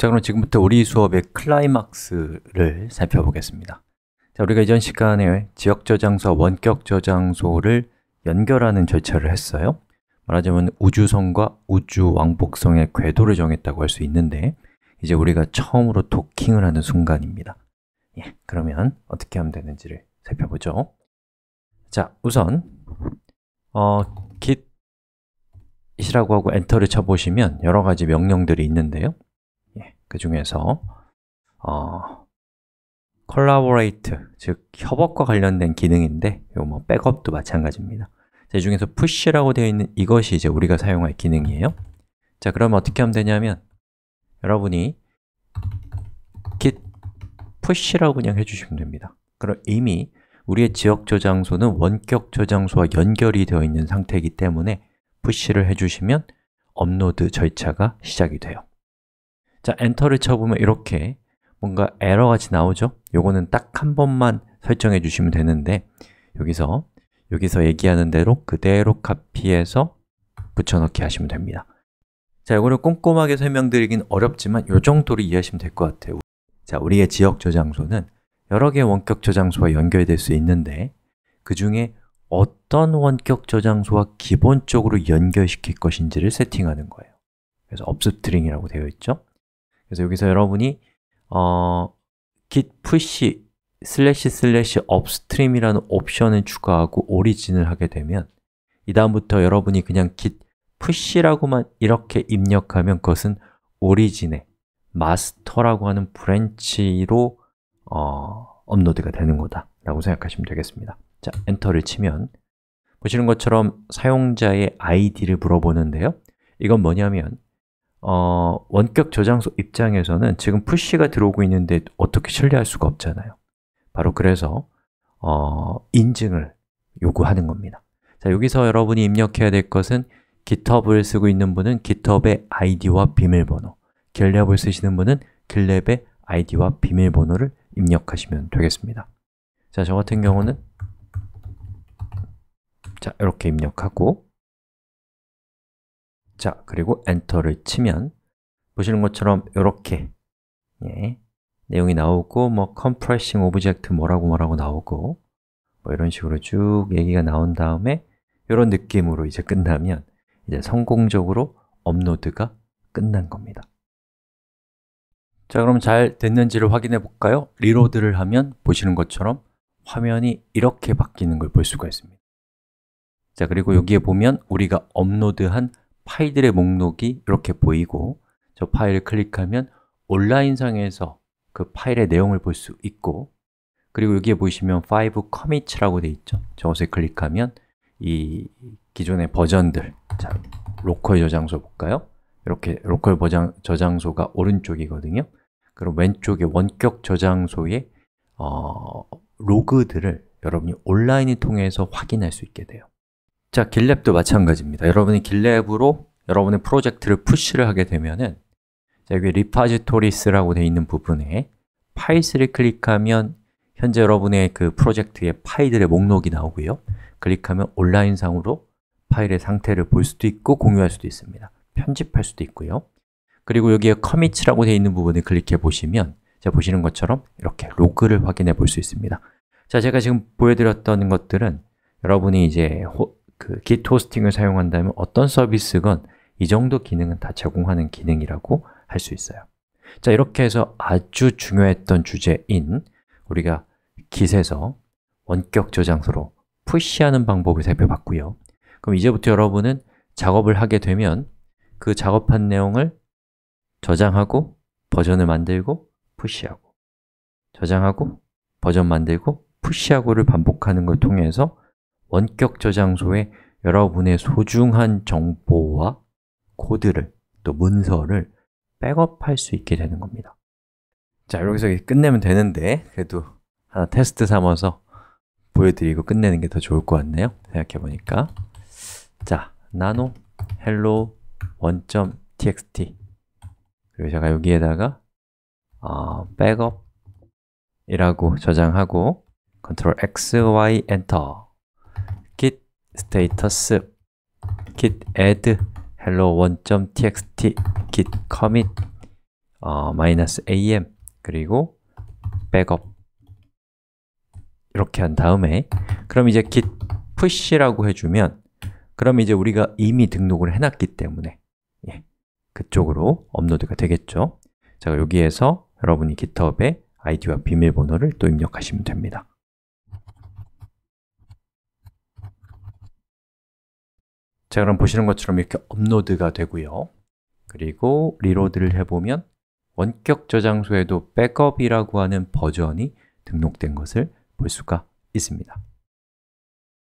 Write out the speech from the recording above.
자, 그럼 지금부터 우리 수업의 클라이막스를 살펴보겠습니다. 자, 우리가 이전 시간에 지역 저장소와 원격 저장소를 연결하는 절차를 했어요. 말하자면 우주선과 우주 왕복선의 궤도를 정했다고 할 수 있는데 이제 우리가 처음으로 도킹을 하는 순간입니다. 예, 그러면 어떻게 하면 되는지를 살펴보죠. 자, 우선 어, git이라고 하고 엔터를 쳐보시면 여러 가지 명령들이 있는데요. 그 중에서 어, 콜라보레이트, 즉 협업과 관련된 기능인데 요뭐 백업도 마찬가지입니다 이 중에서 push라고 되어 있는 이것이 이제 우리가 사용할 기능이에요 자, 그럼 어떻게 하면 되냐면 여러분이 git push라고 그냥 해주시면 됩니다 그럼 이미 우리의 지역 저장소는 원격 저장소와 연결이 되어 있는 상태이기 때문에 push를 해주시면 업로드 절차가 시작이 돼요 자, 엔터를 쳐보면 이렇게 뭔가 에러같이 나오죠? 요거는 딱 한 번만 설정해 주시면 되는데 여기서 여기서 얘기하는 대로 그대로 카피해서 붙여넣기 하시면 됩니다 자, 이거를 꼼꼼하게 설명드리긴 어렵지만 요 정도로 이해하시면 될 것 같아요 자, 우리의 지역 저장소는 여러 개의 원격 저장소와 연결될 수 있는데 그 중에 어떤 원격 저장소와 기본적으로 연결시킬 것인지를 세팅하는 거예요 그래서 업스트링이라고 되어 있죠 그래서 여기서 여러분이 어, git push 슬래시 슬래시 upstream이라는 옵션을 추가하고 오리진을 하게 되면 이 다음부터 여러분이 그냥 git push라고만 이렇게 입력하면 그것은 오리진의 마스터라고 하는 브랜치로 어, 업로드가 되는 거다 라고 생각하시면 되겠습니다 자, 엔터를 치면 보시는 것처럼 사용자의 아이디를 물어보는데요 이건 뭐냐면 어, 원격 저장소 입장에서는 지금 푸시가 들어오고 있는데 어떻게 신뢰할 수가 없잖아요 바로 그래서 어, 인증을 요구하는 겁니다 자, 여기서 여러분이 입력해야 될 것은 GitHub을 쓰고 있는 분은 GitHub의 아이디와 비밀번호 GitLab을 쓰시는 분은 GitLab의 아이디와 비밀번호를 입력하시면 되겠습니다 자, 저 같은 경우는 자, 이렇게 입력하고 자, 그리고 엔터를 치면 보시는 것처럼 이렇게 예, 내용이 나오고 뭐 컴프레싱 오브젝트 뭐라고 뭐라고 나오고 뭐 이런 식으로 쭉 얘기가 나온 다음에 이런 느낌으로 이제 끝나면 이제 성공적으로 업로드가 끝난 겁니다 자, 그럼 잘 됐는지를 확인해 볼까요? 리로드를 하면 보시는 것처럼 화면이 이렇게 바뀌는 걸 볼 수가 있습니다 자, 그리고 여기에 보면 우리가 업로드한 파일들의 목록이 이렇게 보이고 저 파일을 클릭하면 온라인상에서 그 파일의 내용을 볼 수 있고 그리고 여기에 보시면 5 commit라고 되어 있죠 저것을 클릭하면 이 기존의 버전들 자, 로컬 저장소 볼까요? 이렇게 로컬 버장, 저장소가 오른쪽이거든요 그럼 왼쪽에 원격 저장소의 어, 로그들을 여러분이 온라인을 통해서 확인할 수 있게 돼요 자, 길랩도 마찬가지입니다. 여러분이 길랩으로 여러분의 프로젝트를 푸시를 하게 되면은 자, 여기 리파지토리스라고 되어 있는 부분에 파일스를 클릭하면 현재 여러분의 그 프로젝트의 파일들의 목록이 나오고요. 클릭하면 온라인상으로 파일의 상태를 볼 수도 있고 공유할 수도 있습니다. 편집할 수도 있고요. 그리고 여기에 커밋이라고 되어 있는 부분을 클릭해 보시면 자, 보시는 것처럼 이렇게 로그를 확인해 볼 수 있습니다. 자, 제가 지금 보여드렸던 것들은 여러분이 이제 호, 그 git 호스팅을 사용한다면 어떤 서비스건 이 정도 기능은 다 제공하는 기능이라고 할 수 있어요 자, 이렇게 해서 아주 중요했던 주제인 우리가 git에서 원격 저장소로 푸시하는 방법을 살펴봤고요 그럼 이제부터 여러분은 작업을 하게 되면 그 작업한 내용을 저장하고 버전을 만들고 푸시하고 저장하고 버전 만들고 푸시하고를 반복하는 걸 통해서 원격 저장소에 여러분의 소중한 정보와 코드를 또 문서를 백업할 수 있게 되는 겁니다 자, 여기서 끝내면 되는데 그래도 하나 테스트 삼아서 보여드리고 끝내는 게 더 좋을 것 같네요 생각해보니까 자, nano hello 1.txt 그리고 제가 여기에다가 아, 백업이라고 저장하고 Ctrl X, Y, Enter status git add hello1.txt git commit 어, -am 그리고 백업 이렇게 한 다음에 그럼 이제 git push라고 해주면 그럼 이제 우리가 이미 등록을 해놨기 때문에 예, 그쪽으로 업로드가 되겠죠 자 여기에서 여러분이 github에 아이디와 비밀번호를 또 입력하시면 됩니다 자, 그럼 보시는 것처럼 이렇게 업로드가 되고요 그리고 리로드를 해보면 원격 저장소에도 백업이라고 하는 버전이 등록된 것을 볼 수가 있습니다